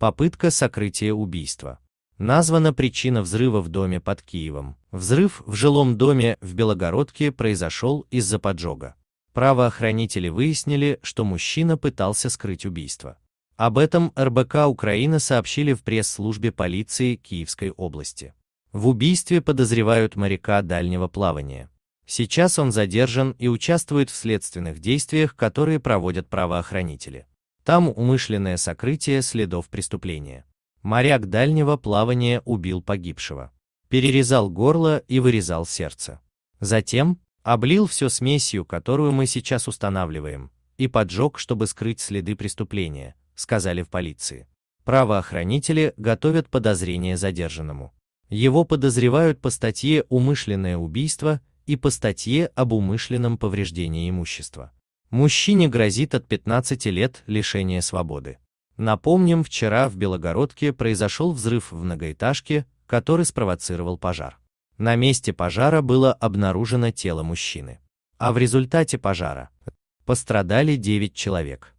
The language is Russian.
Попытка сокрытия убийства. Названа причина взрыва в доме под Киевом. Взрыв в жилом доме в Белогородке произошел из-за поджога. Правоохранители выяснили, что мужчина пытался скрыть убийство. Об этом РБК Украина сообщили в пресс-службе полиции Киевской области. В убийстве подозревают моряка дальнего плавания. Сейчас он задержан и участвует в следственных действиях, которые проводят правоохранители. Там умышленное сокрытие следов преступления. Моряк дальнего плавания убил погибшего. Перерезал горло и вырезал сердце. Затем облил все смесью, которую мы сейчас устанавливаем, и поджег, чтобы скрыть следы преступления, сказали в полиции. Правоохранители готовят подозрение задержанному. Его подозревают по статье «Умышленное убийство» и по статье об умышленном повреждении имущества. Мужчине грозит от 15 лет лишения свободы. Напомним, вчера в Белогородке произошел взрыв в многоэтажке, который спровоцировал пожар. На месте пожара было обнаружено тело мужчины. А в результате пожара пострадали 9 человек.